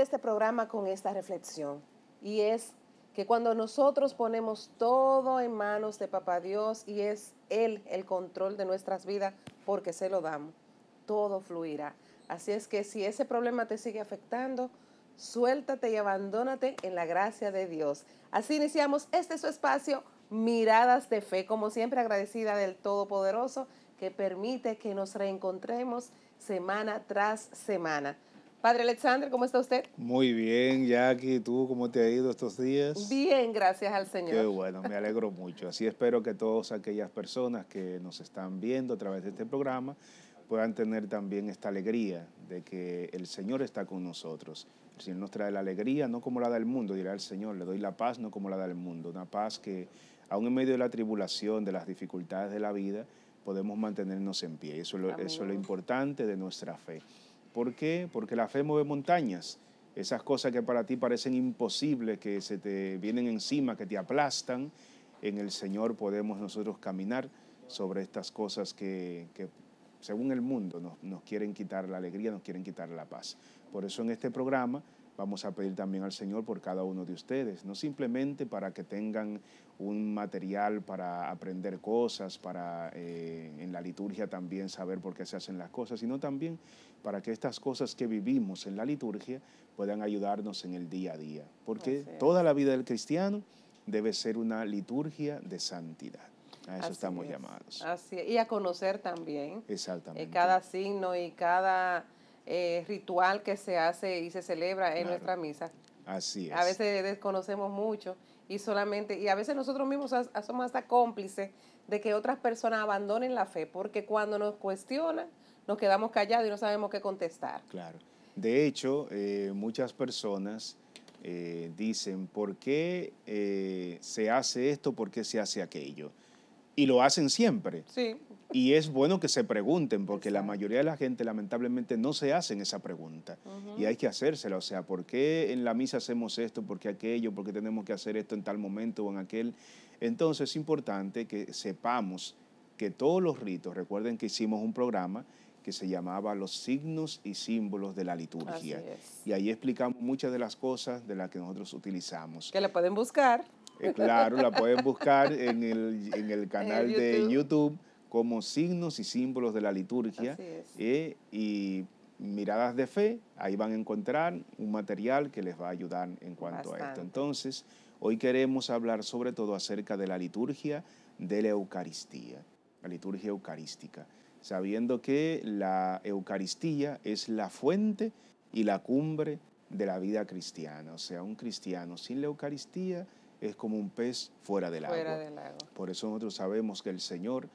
este programa con esta reflexión y es que cuando nosotros ponemos todo en manos de Papá Dios y es Él el control de nuestras vidas porque se lo damos, todo fluirá. Así es que si ese problema te sigue afectando, suéltate y abandónate en la gracia de Dios. Así iniciamos este su espacio, Miradas de Fe, como siempre agradecida del Todopoderoso que permite que nos reencontremos semana tras semana. Padre Alexander, ¿cómo está usted? Muy bien, Jackie, ¿tú cómo te ha ido estos días? Bien, gracias al Señor. Qué bueno, me alegro mucho. Así espero que todas aquellas personas que nos están viendo a través de este programa puedan tener también esta alegría de que el Señor está con nosotros. El Señor nos trae la alegría, no como la da el mundo, dirá el Señor, le doy la paz, no como la da el mundo, una paz que aún en medio de la tribulación, de las dificultades de la vida, podemos mantenernos en pie. Eso, eso es lo importante de nuestra fe. ¿Por qué? Porque la fe mueve montañas. Esas cosas que para ti parecen imposibles, que se te vienen encima, que te aplastan, en el Señor podemos nosotros caminar sobre estas cosas que, según el mundo nos quieren quitar la alegría, nos quieren quitar la paz. Por eso en este programa Vamos a pedir también al Señor por cada uno de ustedes, no simplemente para que tengan un material para aprender cosas, para eh, en la liturgia también saber por qué se hacen las cosas, sino también para que estas cosas que vivimos en la liturgia puedan ayudarnos en el día a día. Porque toda la vida del cristiano debe ser una liturgia de santidad. A eso estamos llamados. Así Y a conocer también. Eh, Exactamente. cada signo y cada eh, ritual que se hace y se celebra en nuestra misa. Así es. A veces desconocemos mucho y solamente, y a veces nosotros mismos somos hasta cómplices de que otras personas abandonen la fe, porque cuando nos cuestionan, nos quedamos callados y no sabemos qué contestar. Claro. De hecho, eh, muchas personas eh, dicen, ¿por qué se hace esto? ¿Por qué se hace aquello? Y lo hacen siempre. Sí. Y es bueno que se pregunten, porque la mayoría de la gente lamentablemente no se hacen esa pregunta. Y hay que hacérsela, o sea, ¿por qué en la misa hacemos esto? ¿Por qué aquello? ¿Por qué tenemos que hacer esto en tal momento o en aquel? Entonces es importante que sepamos que todos los ritos, recuerden que hicimos un programa que se llamaba Los signos y símbolos de la liturgia. Y ahí explicamos muchas de las cosas de las que nosotros utilizamos. Que la pueden buscar. Eh, claro, la pueden buscar en el, canal de YouTube como signos y símbolos de la liturgia eh, y miradas de fe, ahí van a encontrar un material que les va a ayudar en cuanto a esto. Entonces, hoy queremos hablar sobre todo acerca de la liturgia de la Eucaristía, la liturgia eucarística, sabiendo que la Eucaristía es la fuente y la cumbre de la vida cristiana. O sea, un cristiano sin la Eucaristía es como un pez fuera del, del agua. Por eso nosotros sabemos que el Señor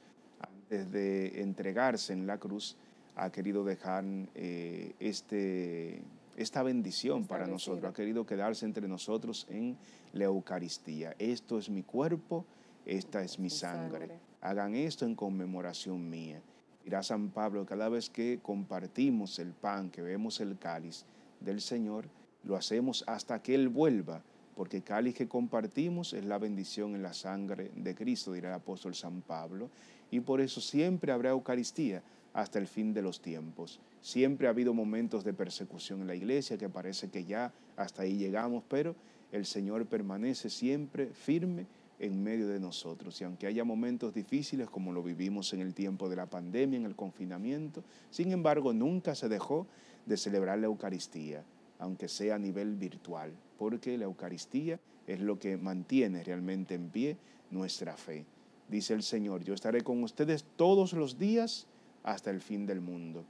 desde entregarse en la cruz, ha querido dejar eh, este, esta bendición para nosotros, ha querido quedarse entre nosotros en la Eucaristía. Esto es mi cuerpo, esta es mi, sangre. Hagan esto en conmemoración mía. Dirá San Pablo, cada vez que compartimos el pan, que vemos el cáliz del Señor, lo hacemos hasta que Él vuelva, porque el cáliz que compartimos es la bendición en la sangre de Cristo, dirá el apóstol San Pablo y por eso siempre habrá Eucaristía hasta el fin de los tiempos. Siempre ha habido momentos de persecución en la iglesia que parece que ya hasta ahí llegamos, pero el Señor permanece siempre firme en medio de nosotros. Y aunque haya momentos difíciles como lo vivimos en el tiempo de la pandemia, en el confinamiento, sin embargo nunca se dejó de celebrar la Eucaristía, aunque sea a nivel virtual, porque la Eucaristía es lo que mantiene realmente en pie nuestra fe dice el Señor, yo estaré con ustedes todos los días hasta el fin del mundo.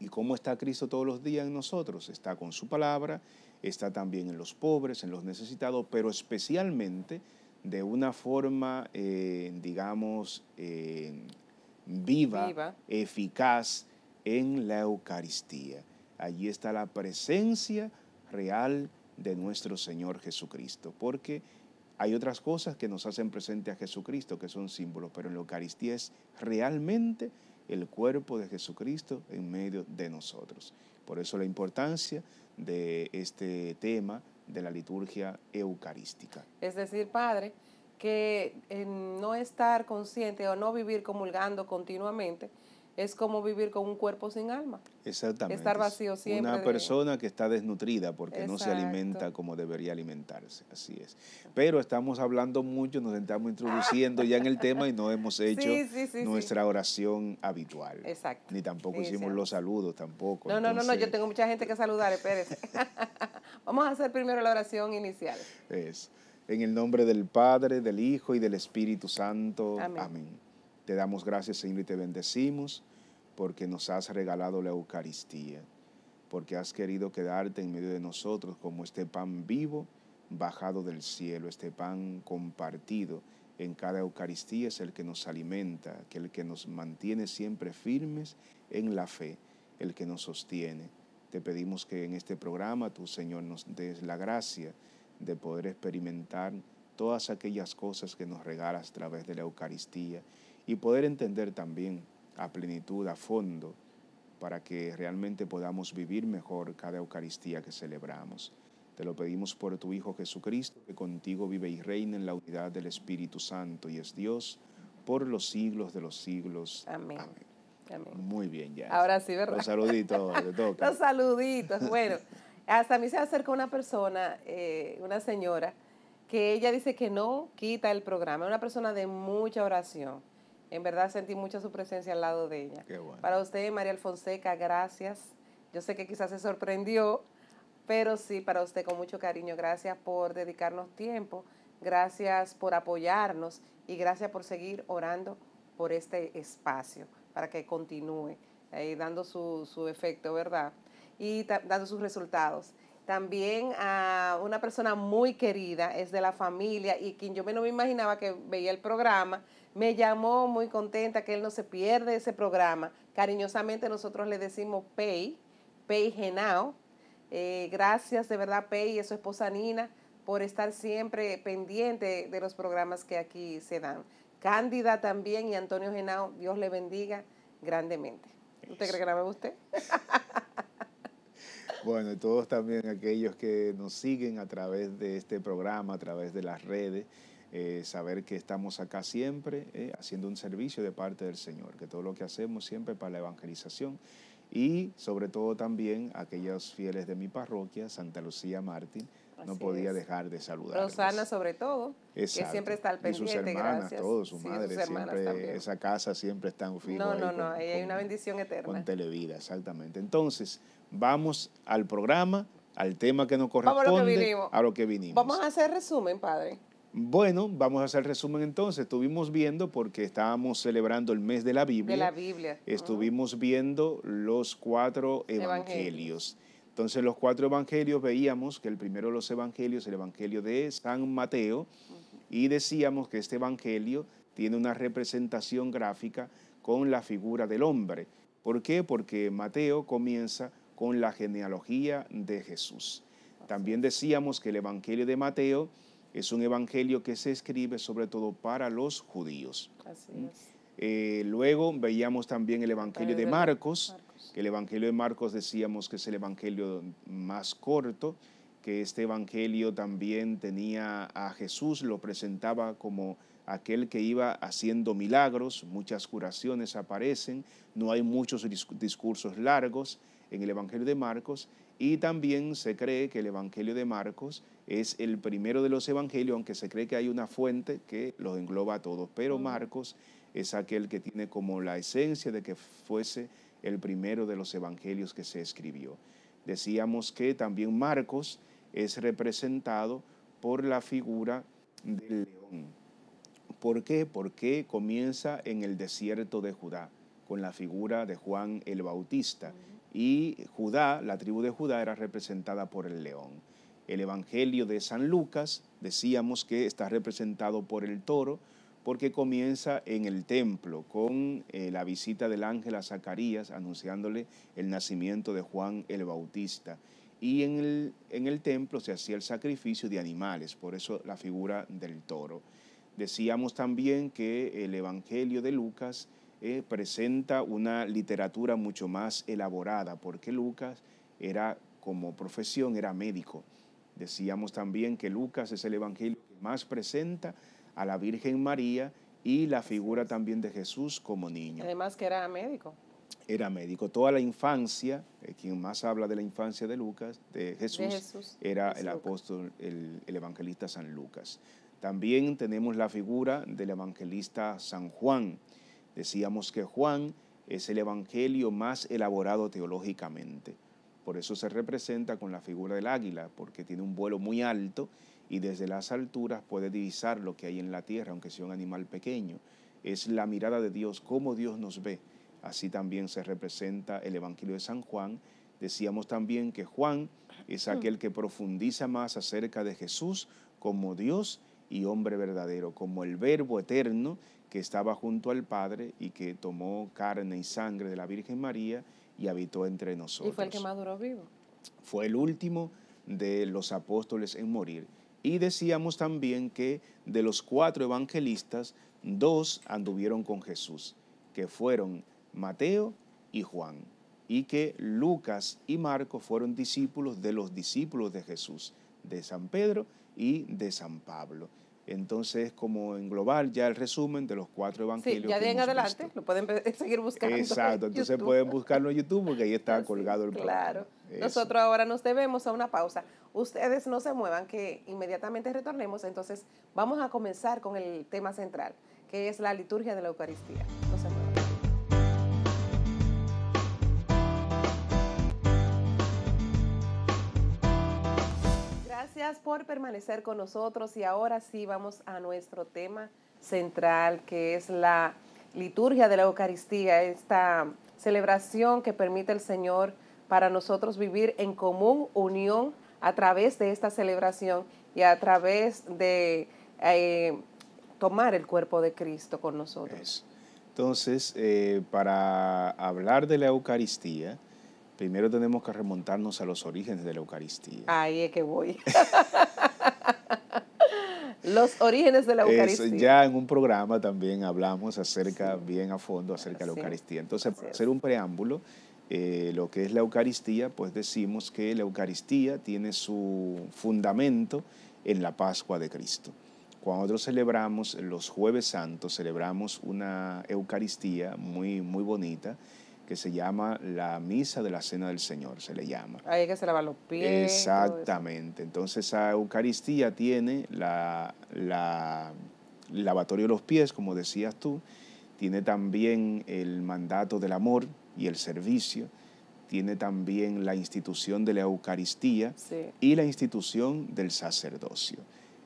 ¿Y cómo está Cristo todos los días en nosotros? Está con su palabra, está también en los pobres, en los necesitados, pero especialmente de una forma, eh, digamos, eh, viva, viva, eficaz en la Eucaristía. Allí está la presencia real de nuestro Señor Jesucristo, porque hay otras cosas que nos hacen presente a Jesucristo, que son símbolos, pero en la Eucaristía es realmente el cuerpo de Jesucristo en medio de nosotros. Por eso la importancia de este tema de la liturgia eucarística. Es decir, Padre, que en no estar consciente o no vivir comulgando continuamente, es como vivir con un cuerpo sin alma. Exactamente. Estar vacío siempre. Una persona que está desnutrida porque no se alimenta como debería alimentarse. Así es. Pero estamos hablando mucho, nos estamos introduciendo ya en el tema y no hemos hecho nuestra oración habitual. Exacto. Ni tampoco hicimos los saludos tampoco. No, no, no, no, yo tengo mucha gente que saludar, espérese. Vamos a hacer primero la oración inicial. Es. En el nombre del Padre, del Hijo y del Espíritu Santo. Amén. Te damos gracias, Señor, y te bendecimos porque nos has regalado la Eucaristía, porque has querido quedarte en medio de nosotros como este pan vivo bajado del cielo, este pan compartido en cada Eucaristía es el que nos alimenta, que el que nos mantiene siempre firmes en la fe, el que nos sostiene. Te pedimos que en este programa tu Señor nos des la gracia de poder experimentar todas aquellas cosas que nos regalas a través de la Eucaristía y poder entender también a plenitud, a fondo, para que realmente podamos vivir mejor cada Eucaristía que celebramos. Te lo pedimos por tu Hijo Jesucristo, que contigo vive y reina en la unidad del Espíritu Santo y es Dios por los siglos de los siglos. Amén. Muy bien, ya. Ahora sí, ¿verdad? Los saluditos, toca. los saluditos. Bueno, hasta a mí se acerca una persona, eh, una señora, que ella dice que no quita el programa. Es una persona de mucha oración. En verdad sentí mucho su presencia al lado de ella. Para usted, María Alfonseca, gracias. Yo sé que quizás se sorprendió, pero sí, para usted con mucho cariño, gracias por dedicarnos tiempo, gracias por apoyarnos y gracias por seguir orando por este espacio, para que continúe eh, dando su, su, efecto, ¿verdad? Y dando sus resultados. También a una persona muy querida, es de la familia y quien yo no me imaginaba que veía el programa, me llamó muy contenta que él no se pierde ese programa. Cariñosamente nosotros le decimos Pei, Pei Genao. Eh, gracias de verdad Pei y a su esposa Nina por estar siempre pendiente de los programas que aquí se dan. Cándida también y Antonio Genao, Dios le bendiga grandemente. ¿Usted cree que la ve usted? Bueno, y todos también aquellos que nos siguen a través de este programa, a través de las redes, eh, saber que estamos acá siempre eh, haciendo un servicio de parte del Señor, que todo lo que hacemos siempre para la evangelización y sobre todo también aquellos fieles de mi parroquia, Santa Lucía Martín, no podía dejar de saludar. Rosana sobre todo, que siempre está al pendiente. Y sus hermanas, gracias. todos, su madre, siempre, esa casa siempre está en No, no, no, ahí hay una bendición eterna. Con Televida, exactamente. Entonces, vamos al programa, al tema que nos corresponde, Vamos a lo que vinimos. Vamos a hacer resumen, padre. Bueno, vamos a hacer resumen entonces. Estuvimos viendo, porque estábamos celebrando el mes de la Biblia. De la Biblia. Estuvimos viendo los cuatro evangelios. Entonces, los cuatro evangelios veíamos que el primero de los evangelios, el evangelio de San Mateo, y decíamos que este evangelio tiene una representación gráfica con la figura del hombre. ¿Por qué? Porque Mateo comienza con la genealogía de Jesús. También decíamos que el evangelio de Mateo es un evangelio que se escribe sobre todo para los judíos. Mm. Eh, luego veíamos también el evangelio de Marcos, que el evangelio de Marcos decíamos que es el evangelio más corto, que este evangelio también tenía a Jesús, lo presentaba como aquel que iba haciendo milagros, muchas curaciones aparecen, no hay muchos discursos largos en el Evangelio de Marcos y también se cree que el Evangelio de Marcos es el primero de los evangelios, aunque se cree que hay una fuente que los engloba a todos. Pero Marcos es aquel que tiene como la esencia de que fuese el primero de los evangelios que se escribió. Decíamos que también Marcos es representado por la figura del león. ¿Por qué? Porque comienza en el desierto de Judá, con la figura de Juan el Bautista y Judá, la tribu de Judá, era representada por el león. El Evangelio de San Lucas, decíamos que está representado por el toro, porque comienza en el templo con eh, la visita del ángel a Zacarías anunciándole el nacimiento de Juan el Bautista. Y en el, en el templo se hacía el sacrificio de animales, por eso la figura del toro. Decíamos también que el Evangelio de Lucas eh, presenta una literatura mucho más elaborada, porque Lucas era, como profesión, era médico. Decíamos también que Lucas es el Evangelio que más presenta a la Virgen María y la figura también de Jesús como niño. Además que era médico. Era médico. Toda la infancia, eh, quien más habla de la infancia de Lucas, de Jesús, era el apóstol, el evangelista San Lucas. También tenemos la figura del evangelista San Juan, Decíamos que Juan es el evangelio más elaborado teológicamente. Por eso se representa con la figura del águila, porque tiene un vuelo muy alto y desde las alturas puede divisar lo que hay en la tierra, aunque sea un animal pequeño. Es la mirada de Dios, cómo Dios nos ve. Así también se representa el Evangelio de San Juan. Decíamos también que Juan es mm. aquel que profundiza más acerca de Jesús como Dios y hombre verdadero, como el verbo eterno que estaba junto al Padre y que tomó carne y sangre de la Virgen María y habitó entre nosotros. Y fue el que más duró vivo. Fue el último de los apóstoles en morir. Y decíamos también que de los cuatro evangelistas, dos anduvieron con Jesús, que fueron Mateo y Juan, y que Lucas y Marcos fueron discípulos de los discípulos de Jesús, de San Pedro y de San Pablo. Entonces, como en global, ya el resumen de los cuatro evangelios. Sí, ya de en adelante lo pueden seguir buscando. Exacto, entonces pueden buscarlo en YouTube porque ahí está colgado el Claro. Nosotros ahora nos debemos a una pausa. Ustedes no se muevan, que inmediatamente retornemos. Entonces, vamos a comenzar con el tema central, que es la liturgia de la Eucaristía. por permanecer con nosotros y ahora sí vamos a nuestro tema central que es la liturgia de la Eucaristía, esta celebración que permite el Señor para nosotros vivir en común unión a través de esta celebración y a través de eh, tomar el cuerpo de Cristo con nosotros. Entonces, eh, para hablar de la Eucaristía, primero tenemos que remontarnos a los orígenes de la Eucaristía. Ahí es que voy. los orígenes de la Eucaristía. ya en un programa también hablamos acerca, bien a fondo, acerca de la Eucaristía. Entonces, para hacer un preámbulo, eh, lo que es la Eucaristía, pues decimos que la Eucaristía tiene su fundamento en la Pascua de Cristo. Cuando nosotros celebramos los jueves santos, celebramos una Eucaristía muy, muy bonita que se llama la misa de la cena del Señor, se le llama. Ahí que se lava los pies. Exactamente. Entonces esa Eucaristía tiene la, la lavatorio de los pies, como decías tú, tiene también el mandato del amor y el servicio, tiene también la institución de la Eucaristía y la institución del sacerdocio.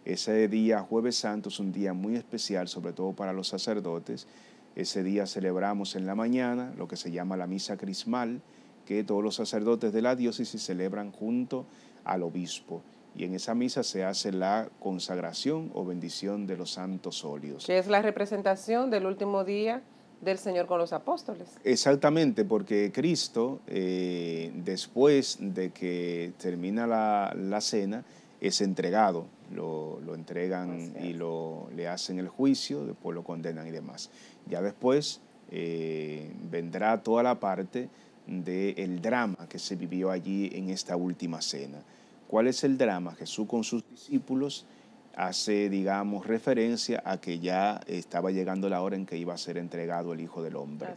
Ese día, jueves santo, es un día muy especial, sobre todo para los sacerdotes, ese día celebramos en la mañana lo que se llama la misa crismal, que todos los sacerdotes de la diócesis celebran junto al obispo. Y en esa misa se hace la consagración o bendición de los santos óleos. Que es la representación del último día del Señor con los apóstoles. Exactamente, porque Cristo, eh, después de que termina la, la cena, es entregado, lo, lo entregan y lo, le hacen el juicio, después lo condenan y demás. Ya después eh, vendrá toda la parte del drama que se vivió allí en esta última cena. ¿Cuál es el drama? Jesús con sus discípulos hace, digamos, referencia a que ya estaba llegando la hora en que iba a ser entregado el Hijo del Hombre.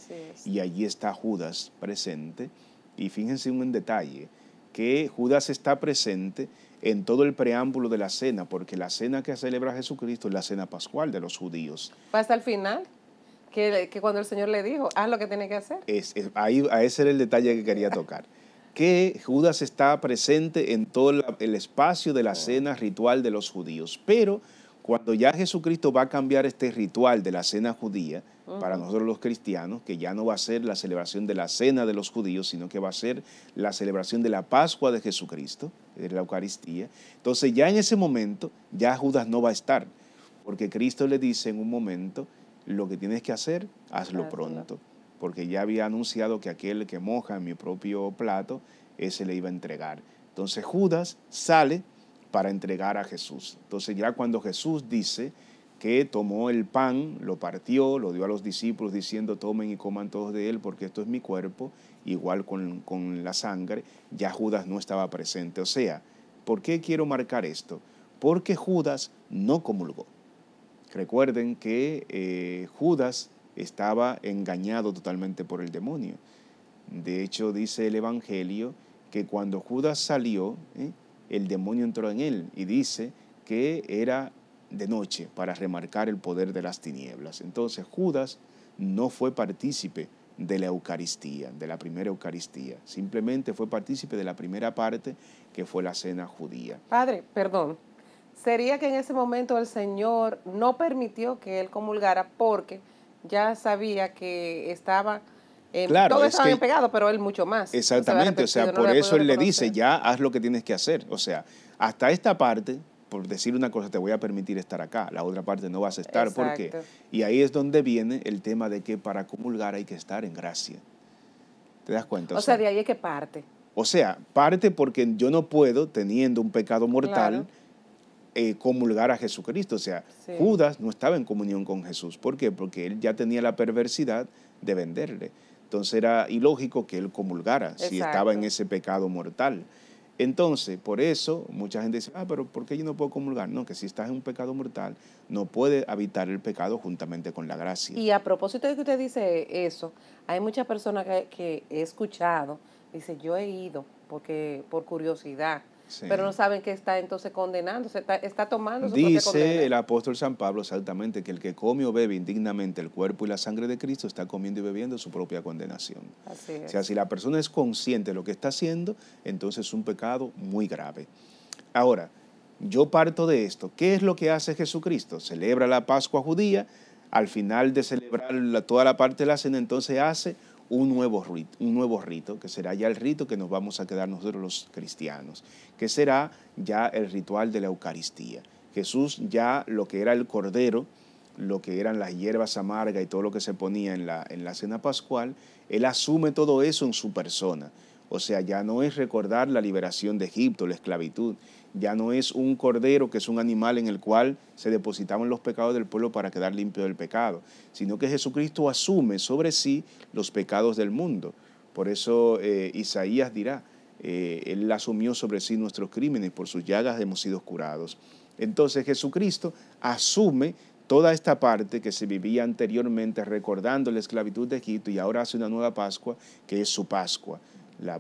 Y allí está Judas presente. Y fíjense un detalle, que Judas está presente en todo el preámbulo de la cena, porque la cena que celebra Jesucristo es la cena pascual de los judíos. hasta el final? Que, cuando el Señor le dijo, haz lo que tiene que hacer. Es, a ese era el detalle que quería tocar. que Judas está presente en todo el espacio de la mm. cena ritual de los judíos. Pero cuando ya Jesucristo va a cambiar este ritual de la cena judía, para nosotros los cristianos, que ya no va a ser la celebración de la cena de los judíos, sino que va a ser la celebración de la Pascua de Jesucristo, de la Eucaristía. Entonces ya en ese momento, ya Judas no va a estar, porque Cristo le dice en un momento, lo que tienes que hacer, hazlo pronto, porque ya había anunciado que aquel que moja mi propio plato, ese le iba a entregar. Entonces Judas sale para entregar a Jesús. Entonces ya cuando Jesús dice, que tomó el pan, lo partió, lo dio a los discípulos diciendo, tomen y coman todos de él, porque esto es mi cuerpo, igual con, la sangre, ya Judas no estaba presente. O sea, ¿por qué quiero marcar esto? Porque Judas no comulgó. Recuerden que eh, Judas estaba engañado totalmente por el demonio. De hecho, dice el Evangelio que cuando Judas salió, ¿eh? el demonio entró en él y dice que era de noche para remarcar el poder de las tinieblas. Entonces Judas no fue partícipe de la Eucaristía, de la primera Eucaristía, simplemente fue partícipe de la primera parte que fue la cena judía. Padre, perdón, sería que en ese momento el Señor no permitió que él comulgara porque ya sabía que estaba... Eh, claro, pegado pero él mucho más. Exactamente, o sea, por eso él le dice, ya haz lo que tienes que hacer. O sea, hasta esta parte por decir una cosa te voy a permitir estar acá, la otra parte no vas a estar. porque. Y ahí es donde viene el tema de que para comulgar hay que estar en gracia. ¿Te das cuenta? O, sea, de ahí es que parte. O sea, parte porque yo no puedo, teniendo un pecado mortal, eh, comulgar a Jesucristo. O sea, Judas no estaba en comunión con Jesús. ¿Por qué? Porque él ya tenía la perversidad de venderle. Entonces era ilógico que él comulgara si estaba en ese pecado mortal. Entonces, por eso mucha gente dice, ah, pero ¿por qué yo no puedo comulgar? No, que si estás en un pecado mortal, no puede habitar el pecado juntamente con la gracia. Y a propósito de que usted dice eso, hay muchas personas que, que he escuchado, dice, yo he ido porque por curiosidad, pero no saben que está entonces condenando está, tomando su Dice el apóstol San Pablo exactamente que el que come o bebe indignamente el cuerpo y la sangre de Cristo está comiendo y bebiendo su propia condenación. O sea, si la persona es consciente de lo que está haciendo, entonces es un pecado muy grave. Ahora, yo parto de esto. ¿Qué es lo que hace Jesucristo? Celebra la Pascua judía, al final de celebrar toda la parte de la cena, entonces hace un nuevo, rito, un nuevo rito, que será ya el rito que nos vamos a quedar nosotros los cristianos, que será ya el ritual de la Eucaristía. Jesús ya lo que era el cordero, lo que eran las hierbas amargas y todo lo que se ponía en la, en la cena pascual, Él asume todo eso en su persona. O sea, ya no es recordar la liberación de Egipto, la esclavitud, ya no es un cordero que es un animal en el cual se depositaban los pecados del pueblo para quedar limpio del pecado, sino que Jesucristo asume sobre sí los pecados del mundo. Por eso eh, Isaías dirá, eh, Él asumió sobre sí nuestros crímenes, por sus llagas hemos sido curados. Entonces Jesucristo asume toda esta parte que se vivía anteriormente recordando la esclavitud de Egipto y ahora hace una nueva Pascua que es su Pascua, la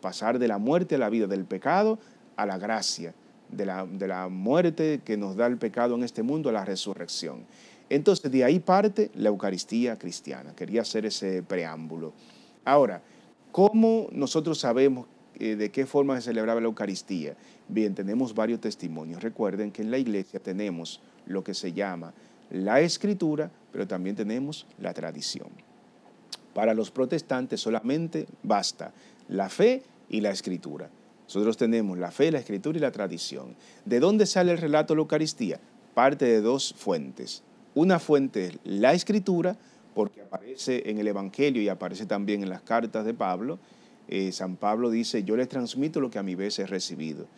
pasar de la muerte a la vida, del pecado a la gracia, de la, muerte que nos da el pecado en este mundo a la resurrección. Entonces de ahí parte la Eucaristía cristiana. Quería hacer ese preámbulo. Ahora, ¿cómo nosotros sabemos eh, de qué forma se celebraba la Eucaristía? Bien, tenemos varios testimonios. Recuerden que en la iglesia tenemos lo que se llama la escritura, pero también tenemos la tradición. Para los protestantes solamente basta la fe y la escritura. Nosotros tenemos la fe, la escritura y la tradición. ¿De dónde sale el relato de la Eucaristía? Parte de dos fuentes. Una fuente es la escritura, porque aparece en el Evangelio y aparece también en las cartas de Pablo. Eh, San Pablo dice, yo les transmito lo que a mi vez he recibido,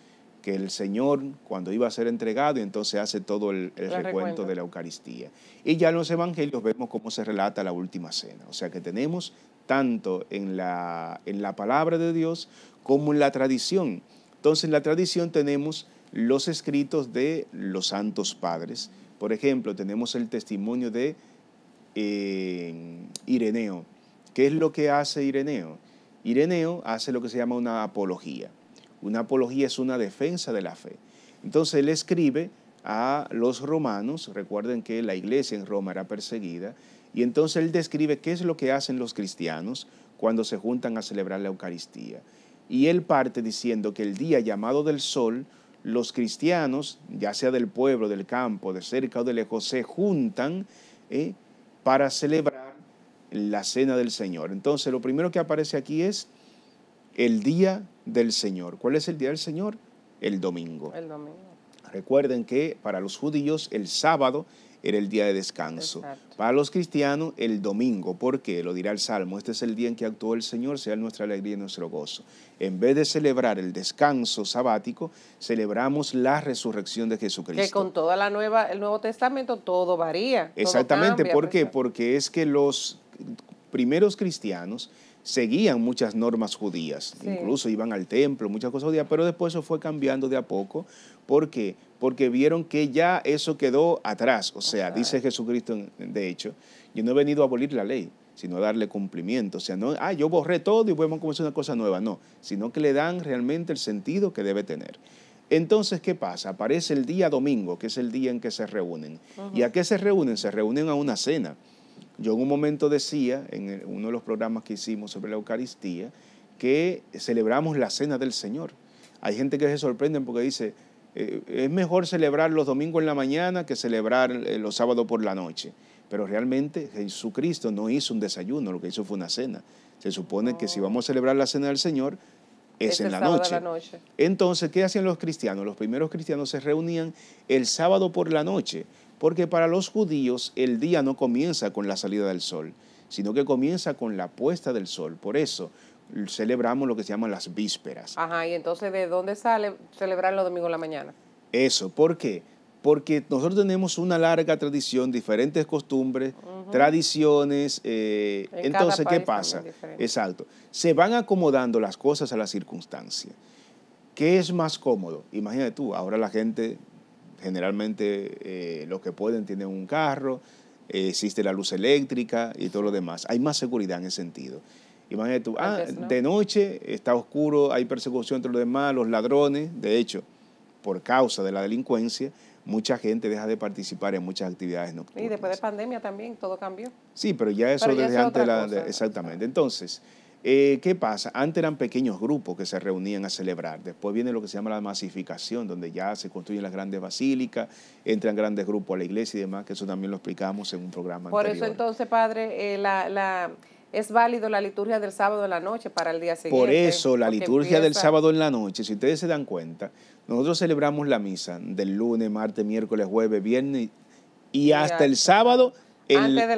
que el Señor cuando iba a ser entregado, entonces hace todo el, recuento de la Eucaristía. Y ya en los Evangelios vemos cómo se relata la última cena. O sea que tenemos tanto en la, palabra de Dios como en la tradición. Entonces, en la tradición tenemos los escritos de los santos padres. Por ejemplo, tenemos el testimonio de eh, Ireneo. ¿Qué es lo que hace Ireneo? Ireneo hace lo que se llama una apología. Una apología es una defensa de la fe. Entonces él escribe a los romanos, recuerden que la iglesia en Roma era perseguida, y entonces él describe qué es lo que hacen los cristianos cuando se juntan a celebrar la Eucaristía. Y él parte diciendo que el día llamado del sol, los cristianos, ya sea del pueblo, del campo, de cerca o de lejos, se juntan ¿eh? para celebrar la cena del Señor. Entonces, lo primero que aparece aquí es el día del Señor. ¿Cuál es el día del Señor? El domingo. El domingo. Recuerden que para los judíos el sábado era el día de descanso. Para los cristianos, el domingo, porque lo dirá el Salmo, este es el día en que actuó el Señor, sea nuestra alegría y nuestro gozo. En vez de celebrar el descanso sabático, celebramos la resurrección de Jesucristo. Que con toda la nueva, el Nuevo Testamento todo varía. Exactamente, ¿por qué? Pues, porque es que los primeros cristianos seguían muchas normas judías, incluso iban al templo, muchas cosas judías, pero después eso fue cambiando de a poco. ¿Por qué? Porque vieron que ya eso quedó atrás. O sea, dice Jesucristo, de hecho, yo no he venido a abolir la ley, sino a darle cumplimiento. O sea, no, ah, yo borré todo y podemos a comenzar una cosa nueva. No, sino que le dan realmente el sentido que debe tener. Entonces, ¿qué pasa? Aparece el día domingo, que es el día en que se reúnen. ¿Y a qué se reúnen? Se reúnen a una cena. Yo en un momento decía, en uno de los programas que hicimos sobre la Eucaristía, que celebramos la cena del Señor. Hay gente que se sorprende porque dice, eh, es mejor celebrar los domingos en la mañana que celebrar eh, los sábados por la noche. Pero realmente Jesucristo no hizo un desayuno, lo que hizo fue una cena. Se supone que si oh. vamos a celebrar la cena del Señor, es, en la noche. Entonces, ¿qué hacían los cristianos? Los primeros cristianos se reunían el sábado por la noche porque para los judíos el día no comienza con la salida del sol, sino que comienza con la puesta del sol. Por eso celebramos lo que se llaman las vísperas. Ajá, y entonces ¿de dónde sale celebrar los domingos en la mañana? Eso, ¿por qué? Porque nosotros tenemos una larga tradición, diferentes costumbres, tradiciones. Eh, entonces, ¿qué pasa? Exacto. Se van acomodando las cosas a la circunstancia. ¿Qué es más cómodo? Imagínate tú, ahora la gente Generalmente eh, los que pueden tienen un carro, eh, existe la luz eléctrica y todo lo demás. Hay más seguridad en ese sentido. Imagínate tú, ah, de noche está oscuro, hay persecución entre los demás, los ladrones. De hecho, por causa de la delincuencia, mucha gente deja de participar en muchas actividades nocturnas. Y después de pandemia también todo cambió. Sí, pero ya eso desde antes de la... exactamente. Entonces, eh, ¿Qué pasa? Antes eran pequeños grupos que se reunían a celebrar. Después viene lo que se llama la masificación, donde ya se construyen las grandes basílicas, entran grandes grupos a la iglesia y demás, que eso también lo explicamos en un programa Por eso entonces, padre, eh, es válido la liturgia del sábado en la noche para el día siguiente. Por eso, la liturgia del sábado en la noche, si ustedes se dan cuenta, nosotros celebramos la misa del lunes, martes, miércoles, jueves, viernes y, hasta, el sábado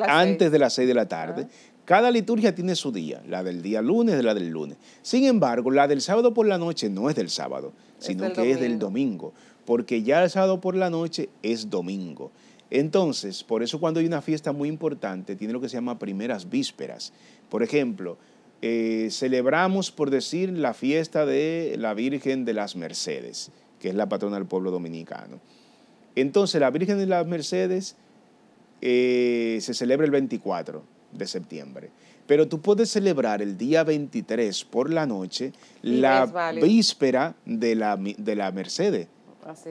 antes de las seis de la tarde. Cada liturgia tiene su día, la del día lunes, la del lunes. Sin embargo, la del sábado por la noche no es del sábado, sino que es del domingo, porque ya el sábado por la noche es domingo. Entonces, por eso cuando hay una fiesta muy importante, tiene lo que se llama primeras vísperas. Por ejemplo, eh, celebramos, por decir, la fiesta de la Virgen de las Mercedes, que es la patrona del pueblo dominicano. Entonces, la Virgen de las Mercedes eh, se celebra el 24 de septiembre. Pero tú puedes celebrar el día 23 por la noche la víspera de la, de la Mercedes.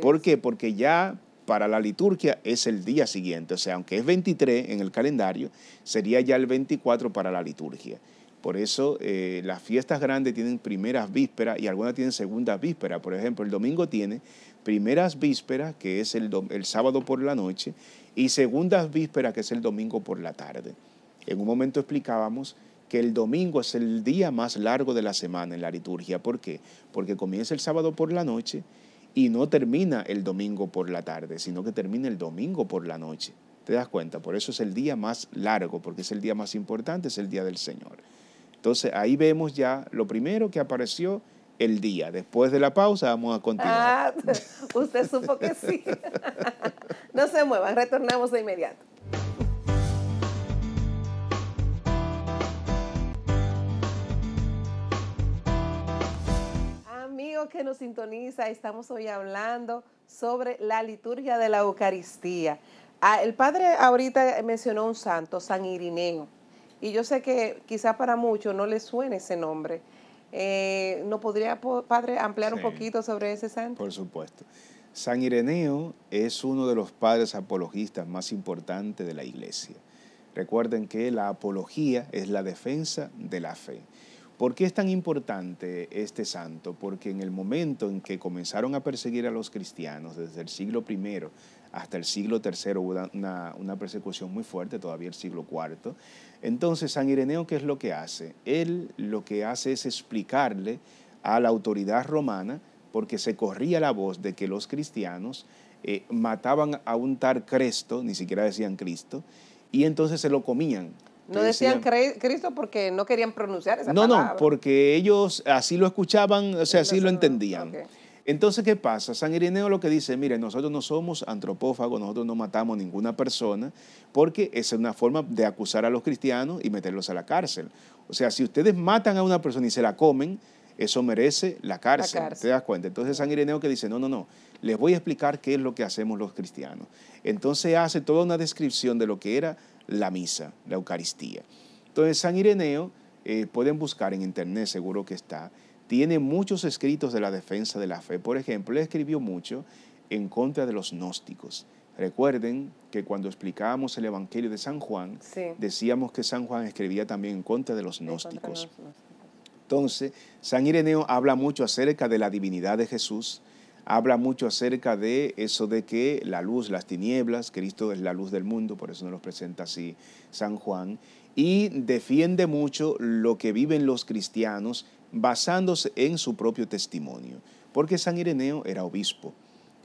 ¿Por qué? Porque ya para la liturgia es el día siguiente. O sea, aunque es 23 en el calendario, sería ya el 24 para la liturgia. Por eso eh, las fiestas grandes tienen primeras vísperas y algunas tienen segundas vísperas. Por ejemplo, el domingo tiene primeras vísperas, que es el, el sábado por la noche, y segundas vísperas, que es el domingo por la tarde. En un momento explicábamos que el domingo es el día más largo de la semana en la liturgia. ¿Por qué? Porque comienza el sábado por la noche y no termina el domingo por la tarde, sino que termina el domingo por la noche. ¿Te das cuenta? Por eso es el día más largo, porque es el día más importante, es el día del Señor. Entonces ahí vemos ya lo primero que apareció el día. Después de la pausa vamos a continuar. Ah, usted supo que sí. No se muevan, retornamos de inmediato. Amigos que nos sintoniza, estamos hoy hablando sobre la liturgia de la Eucaristía. Ah, el padre ahorita mencionó un santo, San Ireneo, y yo sé que quizás para muchos no le suene ese nombre. Eh, ¿No podría, padre, ampliar un poquito sobre ese santo? Por supuesto. San Ireneo es uno de los padres apologistas más importantes de la Iglesia. Recuerden que la apología es la defensa de la fe. ¿Por qué es tan importante este santo? Porque en el momento en que comenzaron a perseguir a los cristianos, desde el siglo I hasta el siglo III, hubo una, persecución muy fuerte, todavía el siglo IV, entonces San Ireneo, ¿qué es lo que hace? Él lo que hace es explicarle a la autoridad romana, porque se corría la voz de que los cristianos eh, mataban a un tal Cresto, ni siquiera decían Cristo, y entonces se lo comían no decían, Cristo porque no querían pronunciar esa palabra. No, no, porque ellos así lo escuchaban, o sea, así lo entendían. Entonces, ¿qué pasa? San Ireneo lo que dice, mire, nosotros no somos antropófagos, nosotros no matamos ninguna persona, porque esa es una forma de acusar a los cristianos y meterlos a la cárcel. O sea, si ustedes matan a una persona y se la comen, eso merece la cárcel, la cárcel. ¿te das cuenta? Entonces San Ireneo que dice, no, no, no, les voy a explicar qué es lo que hacemos los cristianos. Entonces hace toda una descripción de lo que era la misa, la Eucaristía. Entonces, San Ireneo, eh, pueden buscar en internet, seguro que está, tiene muchos escritos de la defensa de la fe. Por ejemplo, él escribió mucho en contra de los gnósticos. Recuerden que cuando explicábamos el Evangelio de San Juan, decíamos que San Juan escribía también en contra de los gnósticos. Entonces, San Ireneo habla mucho acerca de la divinidad de Jesús, habla mucho acerca de eso de que la luz, las tinieblas, Cristo es la luz del mundo, por eso nos presenta así San Juan, y defiende mucho lo que viven los cristianos basándose en su propio testimonio, porque San Ireneo era obispo,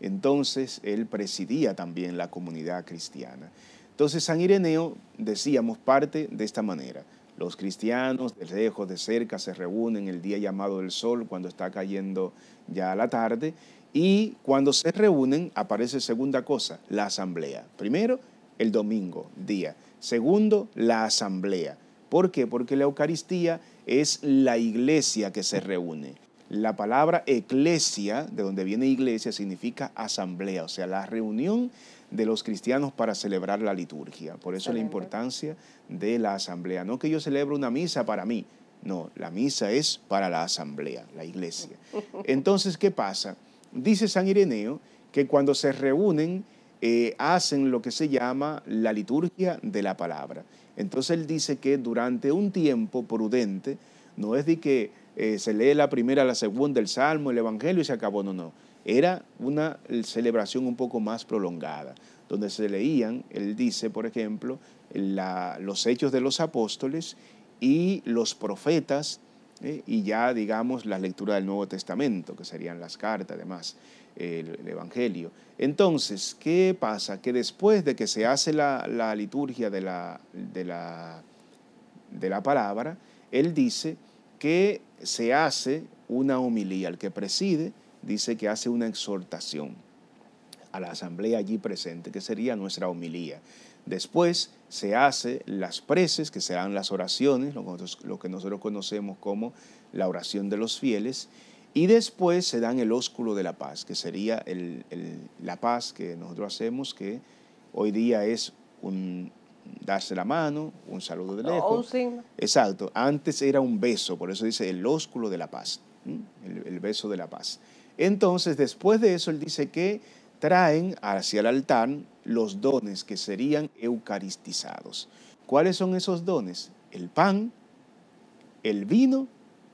entonces él presidía también la comunidad cristiana. Entonces San Ireneo, decíamos, parte de esta manera. Los cristianos de lejos, de cerca, se reúnen el día llamado del sol cuando está cayendo ya la tarde y cuando se reúnen aparece segunda cosa, la asamblea. Primero, el domingo, día. Segundo, la asamblea. ¿Por qué? Porque la Eucaristía es la iglesia que se reúne. La palabra eclesia, de donde viene iglesia, significa asamblea, o sea, la reunión de los cristianos para celebrar la liturgia. Por eso la importancia de la asamblea. No que yo celebro una misa para mí, no, la misa es para la asamblea, la iglesia. Entonces, ¿qué pasa? Dice San Ireneo que cuando se reúnen eh, hacen lo que se llama la liturgia de la palabra. Entonces él dice que durante un tiempo prudente, no es de que eh, se lee la primera, la segunda, el Salmo, el Evangelio y se acabó, no, no. Era una celebración un poco más prolongada, donde se leían, él dice, por ejemplo, los hechos de los apóstoles y los profetas ¿eh? y ya digamos la lectura del Nuevo Testamento, que serían las cartas, además, el, el Evangelio. Entonces, ¿qué pasa? Que después de que se hace la, liturgia de la, de, la, de la palabra, él dice que se hace una homilía, el que preside dice que hace una exhortación a la asamblea allí presente, que sería nuestra homilía. Después se hace las preces, que serán las oraciones, lo que nosotros conocemos como la oración de los fieles, y después se dan el ósculo de la paz, que sería la paz que nosotros hacemos, que hoy día es un darse la mano, un saludo de oh, lejos. Exacto, antes era un beso, por eso dice el ósculo de la paz, el beso de la paz. Entonces, después de eso, él dice que traen hacia el altar los dones que serían eucaristizados. ¿Cuáles son esos dones? El pan, el vino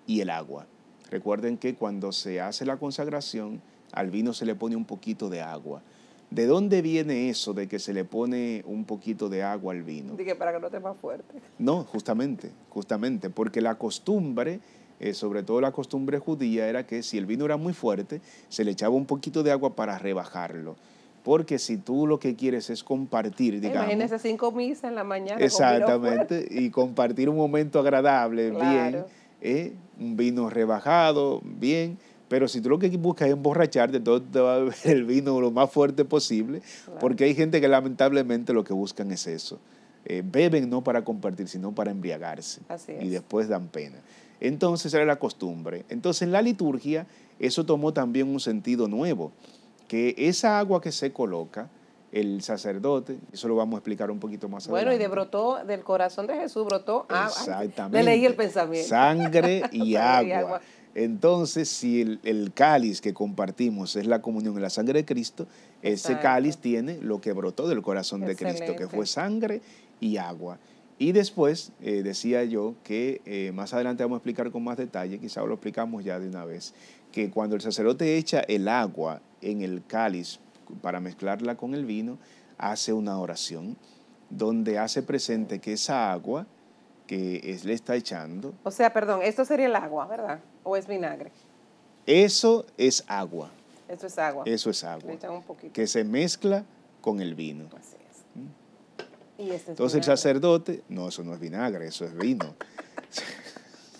y el agua. Recuerden que cuando se hace la consagración, al vino se le pone un poquito de agua. ¿De dónde viene eso de que se le pone un poquito de agua al vino? Dije, para que no esté más fuerte. No, justamente, justamente, porque la costumbre, eh, sobre todo la costumbre judía, era que si el vino era muy fuerte, se le echaba un poquito de agua para rebajarlo. Porque si tú lo que quieres es compartir, digamos. Imagínese cinco misas en la mañana. Exactamente. y compartir un momento agradable, bien. Eh, un vino rebajado, bien. Pero si tú lo que buscas es emborracharte, entonces te va a beber el vino lo más fuerte posible. Porque hay gente que lamentablemente lo que buscan es eso. Eh, beben no para compartir, sino para embriagarse. Y después dan pena. Entonces era la costumbre. Entonces en la liturgia eso tomó también un sentido nuevo que esa agua que se coloca, el sacerdote, eso lo vamos a explicar un poquito más adelante. Bueno, y de brotó del corazón de Jesús, brotó agua. Exactamente. Le el pensamiento. Sangre y, agua. Entonces, si el, cáliz que compartimos es la comunión en la sangre de Cristo, ese cáliz tiene lo que brotó del corazón de Cristo, que fue sangre y agua. Y después eh, decía yo que eh, más adelante vamos a explicar con más detalle, quizá lo explicamos ya de una vez, que cuando el sacerdote echa el agua en el cáliz para mezclarla con el vino, hace una oración donde hace presente que esa agua que le está echando. O sea, perdón, esto sería el agua, ¿verdad? ¿O es vinagre? Eso es agua. Eso es agua. Eso es agua. Que se mezcla con el vino. Así es. ¿Mm? ¿Y Entonces el sacerdote, no, eso no es vinagre, eso es vino.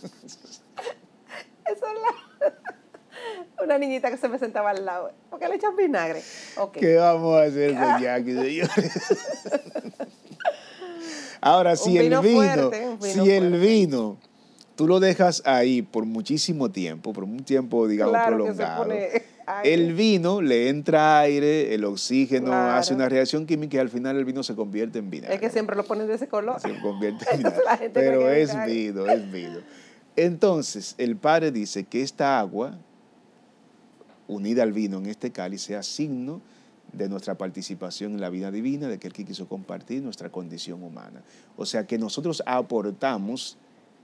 niñita que se me sentaba al lado. ¿Por le echas vinagre? ¿Qué vamos a hacer con Jackie, señores? Ahora, si el vino, si el vino, tú lo dejas ahí por muchísimo tiempo, por un tiempo, digamos, prolongado. El vino le entra aire, el oxígeno hace una reacción química y al final el vino se convierte en vinagre. Es que siempre lo ponen de ese color. Se convierte en vinagre. Pero es vino, es vino. Entonces, el padre dice que esta agua unida al vino en este cáliz sea signo de nuestra participación en la vida divina, de aquel que quiso compartir nuestra condición humana. O sea que nosotros aportamos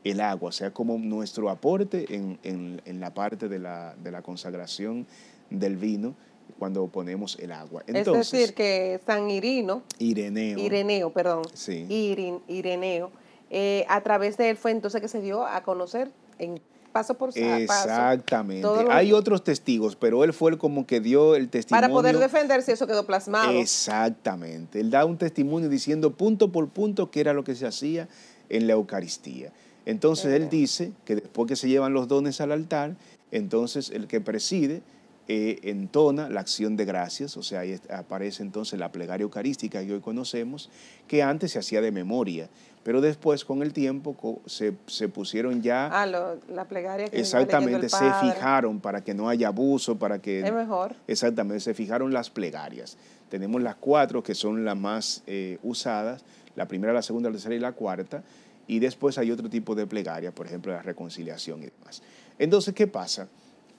el agua, o sea, como nuestro aporte en, la parte de la, de la, consagración del vino cuando ponemos el agua. Entonces, es decir, que San Irino, Ireneo, Ireneo, perdón, Ireneo, eh, a través de él fue entonces que se dio a conocer en paso por Exactamente. Hay otros testigos, pero él fue el como que dio el testimonio. Para poder defenderse, eso quedó plasmado. Exactamente. Él da un testimonio diciendo punto por punto qué era lo que se hacía en la Eucaristía. Entonces él dice que después que se llevan los dones al altar, entonces el que preside entona la acción de gracias, o sea, ahí aparece entonces la plegaria eucarística que hoy conocemos, que antes se hacía de memoria, pero después con el tiempo se, pusieron ya... Ah, la plegaria Exactamente, se fijaron para que no haya abuso, para que... mejor. Exactamente, se fijaron las plegarias. Tenemos las cuatro que son las más eh, usadas, la primera, la segunda, la tercera y la cuarta, y después hay otro tipo de plegaria, por ejemplo, la reconciliación y demás. Entonces, ¿qué pasa?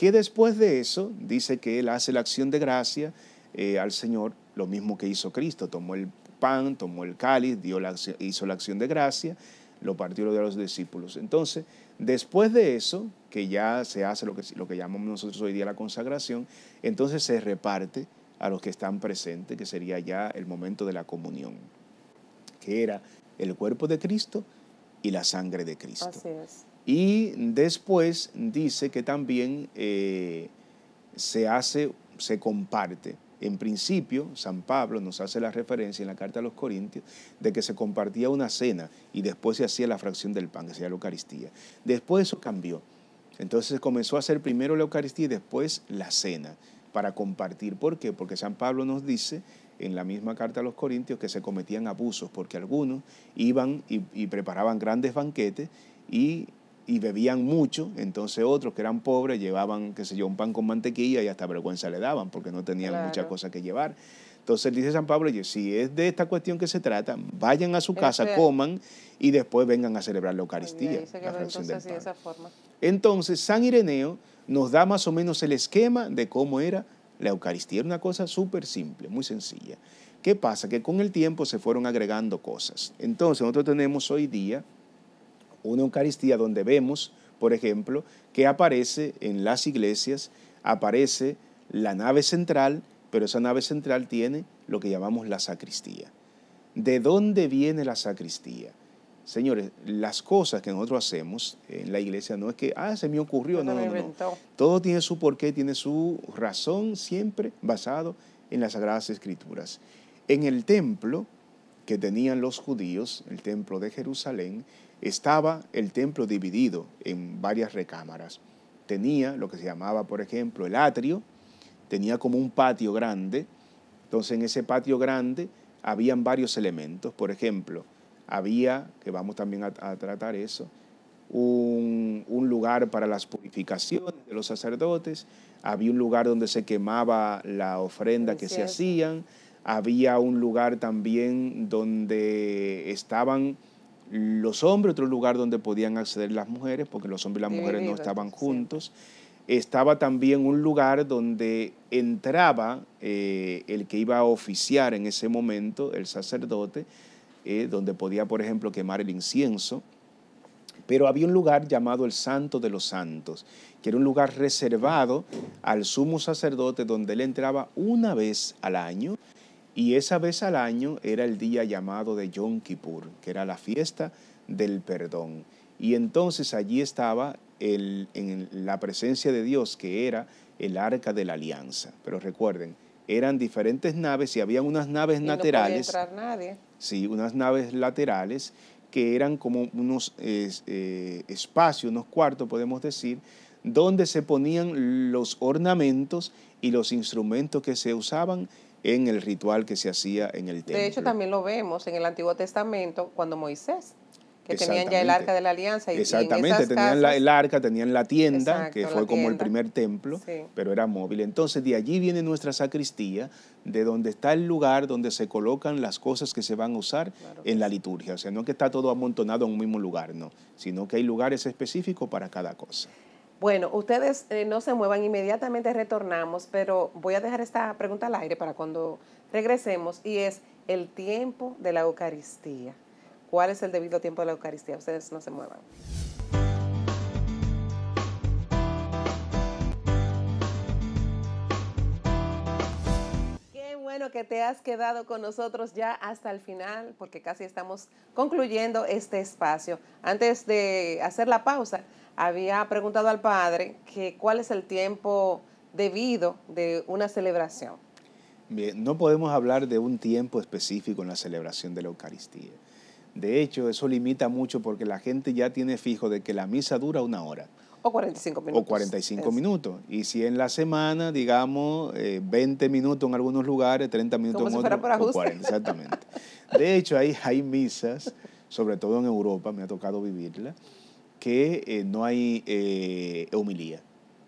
que después de eso dice que él hace la acción de gracia eh, al Señor, lo mismo que hizo Cristo, tomó el pan, tomó el cáliz, dio la, hizo la acción de gracia, lo partió lo de los discípulos. Entonces, después de eso, que ya se hace lo que, lo que llamamos nosotros hoy día la consagración, entonces se reparte a los que están presentes, que sería ya el momento de la comunión, que era el cuerpo de Cristo y la sangre de Cristo. Así y después dice que también eh, se hace, se comparte. En principio, San Pablo nos hace la referencia en la carta a los Corintios de que se compartía una cena y después se hacía la fracción del pan, que sería la Eucaristía. Después eso cambió. Entonces comenzó a hacer primero la Eucaristía y después la cena para compartir. ¿Por qué? Porque San Pablo nos dice en la misma carta a los Corintios que se cometían abusos, porque algunos iban y, y preparaban grandes banquetes y y bebían mucho, entonces otros que eran pobres llevaban, qué sé yo, un pan con mantequilla y hasta vergüenza le daban porque no tenían mucha cosa que llevar. Entonces dice San Pablo, si es de esta cuestión que se trata, vayan a su casa, coman y después vengan a celebrar la pues Eucaristía. entonces, entonces, San Ireneo nos da más o menos el esquema de cómo era la Eucaristía. Era una cosa súper simple, muy sencilla. ¿Qué pasa? Que con el tiempo se fueron agregando cosas. Entonces, nosotros tenemos hoy día una Eucaristía donde vemos, por ejemplo, que aparece en las iglesias, aparece la nave central, pero esa nave central tiene lo que llamamos la sacristía. ¿De dónde viene la sacristía? Señores, las cosas que nosotros hacemos en la iglesia no es que, ah, se me ocurrió, no, no, no, no. Todo tiene su porqué, tiene su razón, siempre basado en las Sagradas Escrituras. En el templo que tenían los judíos, el templo de Jerusalén, estaba el templo dividido en varias recámaras. Tenía lo que se llamaba, por ejemplo, el atrio, tenía como un patio grande, entonces en ese patio grande habían varios elementos, por ejemplo, había, que vamos también a, tratar eso, un, lugar para las purificaciones de los sacerdotes, había un lugar donde se quemaba la ofrenda que se hacían, había un lugar también donde estaban los hombres, otro lugar donde podían acceder las mujeres, porque los hombres y las mujeres no estaban juntos. Estaba también un lugar donde entraba eh, el que iba a oficiar en ese momento, el sacerdote, eh, donde podía, por ejemplo, quemar el incienso. Pero había un lugar llamado el Santo de los Santos, que era un lugar reservado al sumo sacerdote donde él entraba una vez al año y esa vez al año era el día llamado de Yom Kippur, que era la fiesta del perdón. Y entonces allí estaba en la presencia de Dios, que era el arca de la alianza. Pero recuerden, eran diferentes naves y había unas naves laterales. Sí, unas naves laterales que eran como unos eh, espacios, unos cuartos, podemos decir, donde se ponían los ornamentos y los instrumentos que se usaban en el ritual que se hacía en el templo. De hecho, también lo vemos en el Antiguo Testamento cuando Moisés que tenían ya el arca de la alianza. Y, Exactamente, y tenían el arca, tenían la tienda, que fue como el primer templo, pero era móvil. Entonces de allí viene nuestra sacristía, de donde está el lugar donde se colocan las cosas que se van a usar en la liturgia. O sea, no que está todo amontonado en un mismo lugar, no, sino que hay lugares específicos para cada cosa. Bueno, ustedes eh, no se muevan, inmediatamente retornamos, pero voy a dejar esta pregunta al aire para cuando regresemos y es el tiempo de la Eucaristía. ¿Cuál es el debido tiempo de la Eucaristía? Ustedes no se muevan. Qué bueno que te has quedado con nosotros ya hasta el final, porque casi estamos concluyendo este espacio. Antes de hacer la pausa, había preguntado al padre que cuál es el tiempo debido de una celebración. no podemos hablar de un tiempo específico en la celebración de la Eucaristía. De hecho, eso limita mucho porque la gente ya tiene fijo de que la misa dura una hora. O 45 minutos. O 45 minutos. Y si en la semana, digamos, 20 eh, minutos en algunos lugares, 30 minutos en otros. 40, exactamente. De hecho, hay, hay misas, sobre todo en Europa, me ha tocado vivirla, que eh, no hay eh, humilía.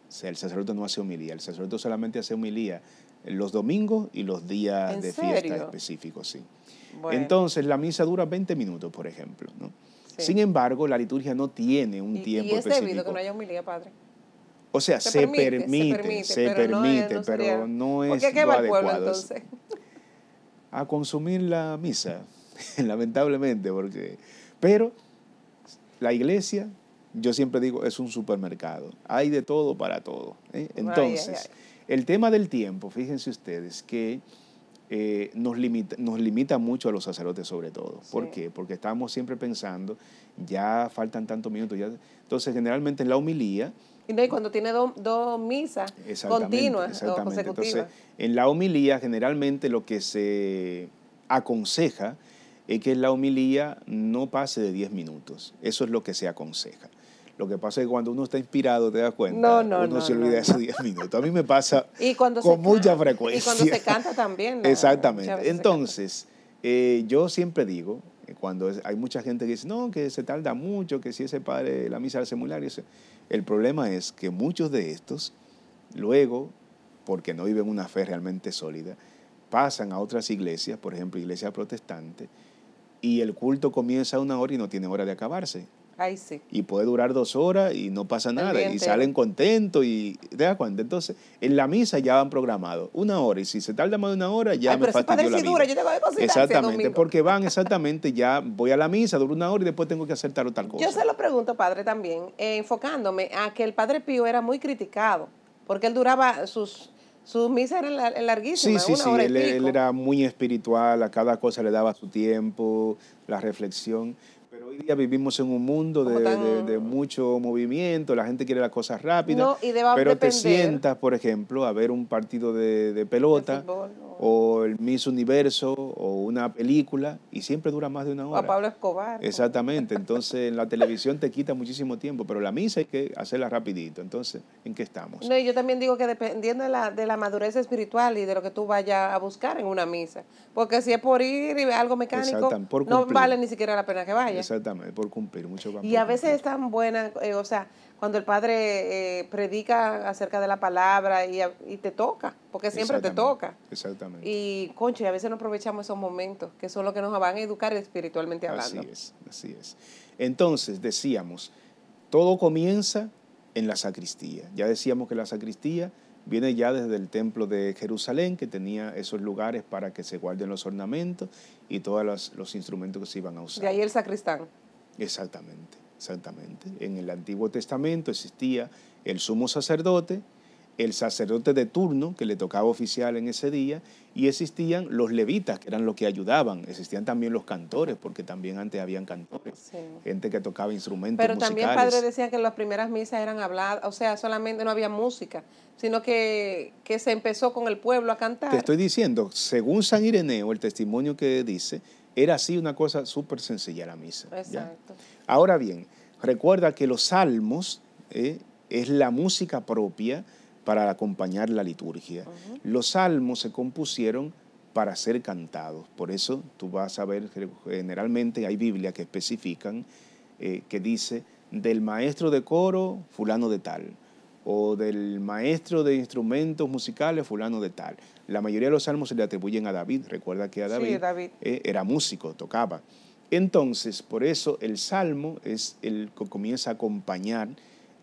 O sea, el sacerdote no hace humilía. el sacerdote solamente hace homilía los domingos y los días de fiesta específicos, sí. Entonces, la misa dura 20 minutos, por ejemplo. Sin embargo, la liturgia no tiene un tiempo y es debido que no haya homilía, padre. O sea, se, permite, se, permite, pero, no, es, qué, el pueblo, Entonces? A consumir la misa, lamentablemente, porque... Pero la iglesia yo siempre digo, es un supermercado. Hay de todo para todo. ¿eh? Entonces, el tema del tiempo, fíjense ustedes que eh, nos, limita, nos limita mucho a los sacerdotes sobre todo. ¿Por qué? Porque estamos siempre pensando, ya faltan tantos minutos. Entonces, generalmente en la homilía... Y no, cuando tiene dos misas continuas consecutivas. en la homilía generalmente lo que se aconseja es que la homilía no pase de 10 minutos. Eso es lo que se aconseja. Lo que pasa es que cuando uno está inspirado, te das cuenta, uno se olvida esos 10 minutos. A mí me pasa con mucha frecuencia. Y cuando se canta también. Exactamente. Entonces, eh, yo siempre digo, eh, cuando hay mucha gente que dice, no, que se tarda mucho, que si ese padre la misa al semulario. el problema es que muchos de estos, luego, porque no viven una fe realmente sólida, pasan a otras iglesias, por ejemplo, iglesia protestante, y el culto comienza a una hora y no tiene hora de acabarse. Y puede durar dos horas y no pasa nada. Y salen contentos y te das cuenta. Entonces, en la misa ya van programados una hora. Y si se tarda más de una hora, ya me fastidió la dura, yo Exactamente, porque van exactamente ya voy a la misa, duro una hora y después tengo que hacer tal o tal cosa. Yo se lo pregunto, padre, también, eh, enfocándome a que el padre Pío era muy criticado, porque él duraba sus sus misas eran larguísimas. Sí, sí, sí. él, él, era muy espiritual, a cada cosa le daba su tiempo, la reflexión. Pero Hoy vivimos en un mundo de, mucho movimiento, la gente quiere las cosas rápidas, pero te sientas, por ejemplo, a ver un partido de, pelota o el Miss Universo o una película y siempre dura más de una hora. O Pablo Escobar. Exactamente, entonces en la televisión te quita muchísimo tiempo, pero la misa hay que hacerla rapidito, entonces, ¿en qué estamos? No, y yo también digo que dependiendo de la, de la madurez espiritual y de lo que tú vayas a buscar en una misa, porque si es por ir y algo mecánico, no vale ni siquiera la pena que vaya. Exactamente, por cumplir, mucho Y a veces es tan buena, eh, o sea, cuando el padre eh, predica acerca de la palabra y, y te toca, porque siempre te toca. Exactamente. Y, concho, y a veces no aprovechamos esos momentos, que son los que nos van a educar espiritualmente hablando. Así es, así es. Entonces, decíamos, todo comienza en la sacristía. Ya decíamos que la sacristía viene ya desde el templo de Jerusalén, que tenía esos lugares para que se guarden los ornamentos y todos los, instrumentos que se iban a usar. De ahí el sacristán. Exactamente, exactamente. En el Antiguo Testamento existía el sumo sacerdote, el sacerdote de turno que le tocaba oficial en ese día y existían los levitas, que eran los que ayudaban, existían también los cantores, porque también antes habían cantores, gente que tocaba instrumentos. Pero también padre decía que las primeras misas eran habladas, o sea, solamente no había música, sino que, que se empezó con el pueblo a cantar. Te estoy diciendo, según San Ireneo, el testimonio que dice, era así una cosa súper sencilla la misa. Exacto. Ahora bien, recuerda que los salmos eh, es la música propia, para acompañar la liturgia. Los salmos se compusieron para ser cantados. Por eso tú vas a ver, generalmente hay Biblia que especifican, eh, que dice, del maestro de coro, fulano de tal, o del maestro de instrumentos musicales, fulano de tal. La mayoría de los salmos se le atribuyen a David. Recuerda que a David, eh, era músico, tocaba. Entonces, por eso el salmo es el que comienza a acompañar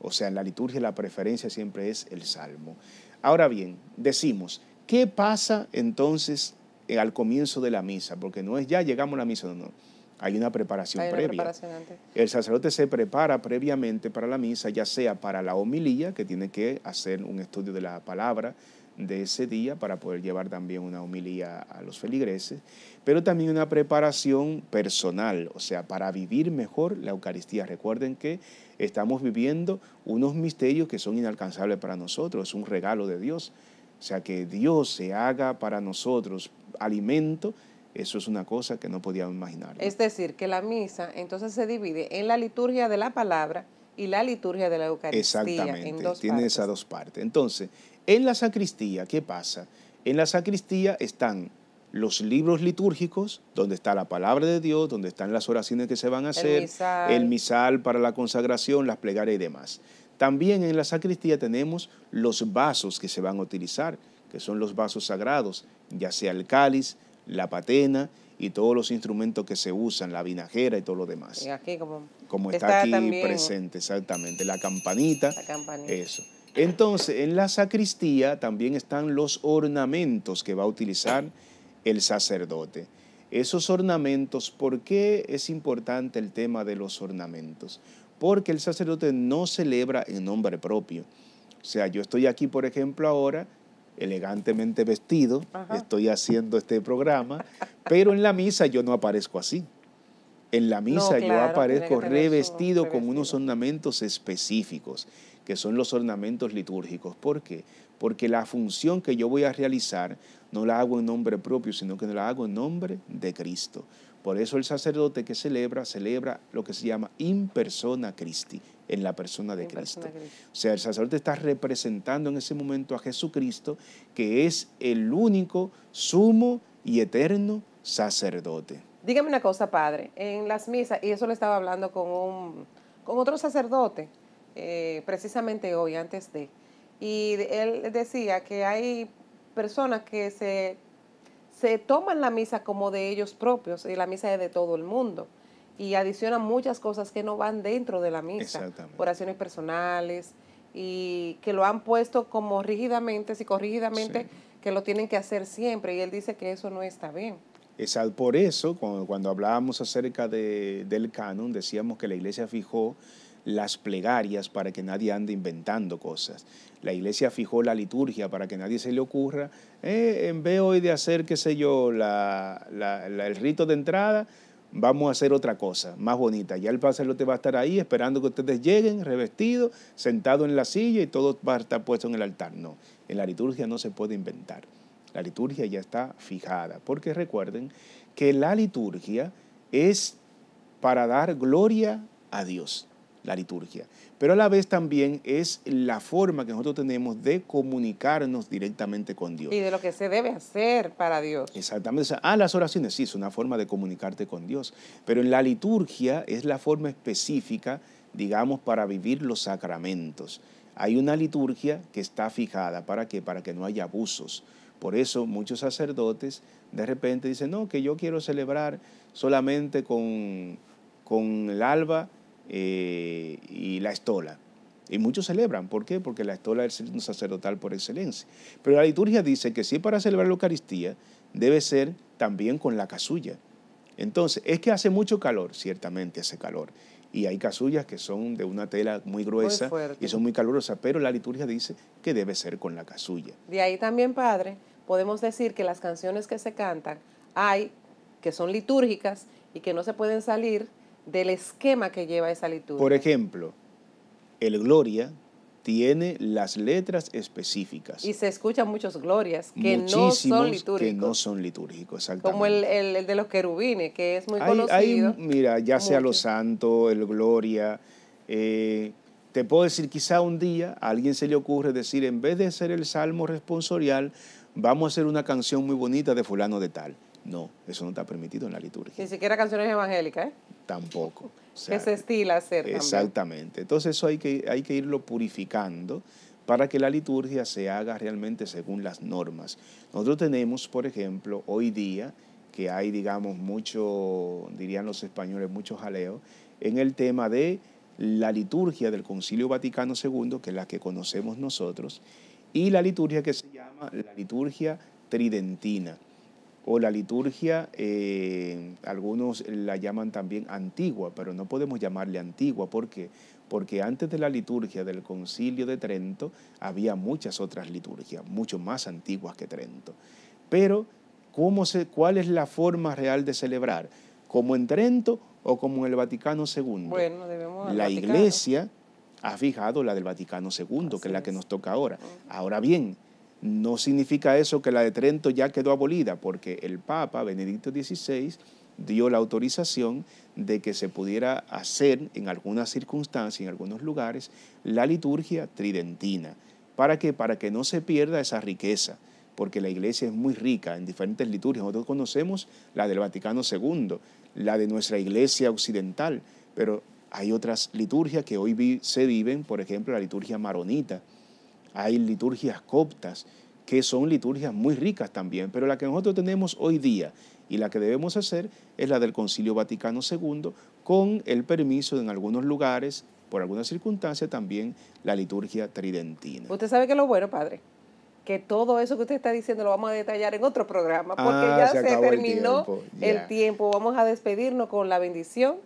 o sea, en la liturgia la preferencia siempre es el salmo. Ahora bien, decimos, ¿qué pasa entonces eh, al comienzo de la misa? Porque no es ya llegamos a la misa, no, no. Hay una preparación previa. El sacerdote se prepara previamente para la misa, ya sea para la homilía, que tiene que hacer un estudio de la palabra de ese día para poder llevar también una homilía a los feligreses, pero también una preparación personal, o sea, para vivir mejor la Eucaristía. Recuerden que estamos viviendo unos misterios que son inalcanzables para nosotros, es un regalo de Dios. O sea, que Dios se haga para nosotros alimento, eso es una cosa que no podíamos imaginar. Es decir, que la misa entonces se divide en la liturgia de la palabra y la liturgia de la Eucaristía. Exactamente, en dos tiene esas dos partes. Entonces, en la sacristía, ¿qué pasa? En la sacristía están los libros litúrgicos, donde está la palabra de Dios, donde están las oraciones que se van a hacer, el misal, para la consagración, las plegarias y demás. También en la sacristía tenemos los vasos que se van a utilizar, que son los vasos sagrados, ya sea el cáliz, la patena y todos los instrumentos que se usan, la vinajera y todo lo demás. como, está, aquí presente, exactamente, la campanita, la campanita. Eso. Entonces, en la sacristía también están los ornamentos que va a utilizar el sacerdote. Esos ornamentos, ¿por qué es importante el tema de los ornamentos? Porque el sacerdote no celebra en nombre propio. O sea, yo estoy aquí, por ejemplo, ahora elegantemente vestido, estoy haciendo este programa, pero en la misa yo no aparezco así. En la misa yo aparezco revestido con unos ornamentos específicos, que son los ornamentos litúrgicos. ¿Por qué? Porque la función que yo voy a realizar no la hago en nombre propio, sino que la hago en nombre de Cristo. Por eso el sacerdote que celebra, celebra lo que se llama in persona Christi, en la persona de Cristo. O sea, el sacerdote está representando en ese momento a Jesucristo, que es el único, sumo y eterno sacerdote. Dígame una cosa, padre, en las misas, y eso lo estaba hablando con, un, con otro sacerdote, eh, precisamente hoy, antes de, y él decía que hay personas que se, se toman la misa como de ellos propios y la misa es de todo el mundo y adicionan muchas cosas que no van dentro de la misa, oraciones personales y que lo han puesto como rígidamente, psicorrígidamente, que lo tienen que hacer siempre y él dice que eso no está bien. al Por eso, cuando, hablábamos acerca del canon, decíamos que la iglesia fijó las plegarias para que nadie ande inventando cosas. La iglesia fijó la liturgia para que nadie se le ocurra, eh, en vez hoy de hacer, qué sé yo, el rito de entrada, vamos a hacer otra cosa más bonita. Ya el te va a estar ahí esperando que ustedes lleguen, revestido, sentado en la silla y todo va a estar puesto en el altar. No, en la liturgia no se puede inventar. La liturgia ya está fijada, porque recuerden que la liturgia es para dar gloria a Dios la liturgia, pero a la vez también es la forma que nosotros tenemos de comunicarnos directamente con Dios. Y de lo que se debe hacer para Dios. Exactamente. ah, las oraciones sí, es una forma de comunicarte con Dios, pero en la liturgia es la forma específica, digamos, para vivir los sacramentos. Hay una liturgia que está fijada para que para que no haya abusos. Por eso muchos sacerdotes de repente dicen, no, que yo quiero celebrar solamente con, con el alba eh, y la estola. Y muchos celebran. ¿Por qué? Porque la estola es el sacerdotal por excelencia. Pero la liturgia dice que si para celebrar la Eucaristía, debe ser también con la casulla. Entonces, es que hace mucho calor, ciertamente hace calor. Y hay casullas que son de una tela muy gruesa y son muy calurosas, pero la liturgia dice que debe ser con la casulla. De ahí también, padre, podemos decir que las canciones que se cantan hay que son litúrgicas y que no se pueden salir del esquema que lleva esa liturgia. Por ejemplo, el Gloria tiene las letras específicas. Y se escuchan muchos glorias que no son litúrgicos. Que no son litúrgicos, exactamente. Como el, de los querubines, que es muy conocido. mira, ya sea los santos, el gloria. Eh, te puedo decir, quizá un día a alguien se le ocurre decir, en vez de ser el salmo responsorial, vamos a hacer una canción muy bonita de fulano de tal. No, eso no está permitido en la liturgia. Ni siquiera canciones evangélicas, ¿eh? Tampoco. Ese estilo que Exactamente. Entonces eso hay que, hay que irlo purificando para que la liturgia se haga realmente según las normas. Nosotros tenemos, por ejemplo, hoy día, que hay, digamos, mucho, dirían los españoles, mucho jaleo, en el tema de la liturgia del Concilio Vaticano II, que es la que conocemos nosotros, y la liturgia que se llama la liturgia tridentina o la liturgia, eh, algunos la llaman también antigua, pero no podemos llamarle antigua. ¿Por qué? Porque antes de la liturgia del concilio de Trento había muchas otras liturgias, mucho más antiguas que Trento. Pero, ¿cómo se, ¿cuál es la forma real de celebrar? ¿Como en Trento o como en el Vaticano II? Bueno, debemos la iglesia ha fijado la del Vaticano II, que es la que nos toca ahora. Mm. Ahora bien, no significa eso que la de Trento ya quedó abolida, porque el Papa Benedicto XVI dio la autorización de que se pudiera hacer en algunas circunstancias, en algunos lugares, la liturgia tridentina. ¿Para qué? Para que no se pierda esa riqueza, porque la iglesia es muy rica en diferentes liturgias. Nosotros conocemos la del Vaticano II, la de nuestra iglesia occidental, pero hay otras liturgias que hoy se viven, por ejemplo, la liturgia maronita, hay liturgias coptas que son liturgias muy ricas también, pero la que nosotros tenemos hoy día y la que debemos hacer es la del Concilio Vaticano II, con el permiso de, en algunos lugares, por alguna circunstancia, también la liturgia tridentina. Usted sabe que lo bueno, padre, que todo eso que usted está diciendo lo vamos a detallar en otro programa, ah, porque ya se, terminó el tiempo. Vamos a despedirnos con la bendición,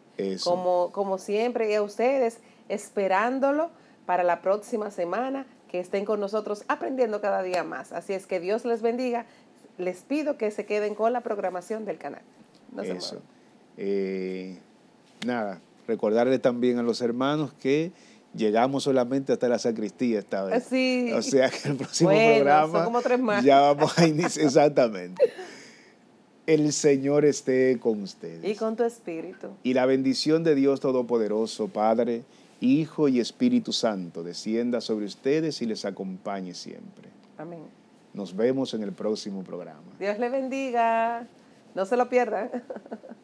Como, como siempre, y a ustedes esperándolo para la próxima semana que estén con nosotros aprendiendo cada día más. Así es que Dios les bendiga. Les pido que se queden con la programación del canal. Eso. Eh, nada, recordarle también a los hermanos que llegamos solamente hasta la sacristía esta vez. Sí. O sea que el próximo bueno, programa son como tres más. ya vamos a iniciar exactamente. El Señor esté con ustedes. Y con tu espíritu. Y la bendición de Dios Todopoderoso, Padre Hijo y Espíritu Santo, descienda sobre ustedes y les acompañe siempre. Amén. Nos vemos en el próximo programa. Dios le bendiga. No se lo pierdan.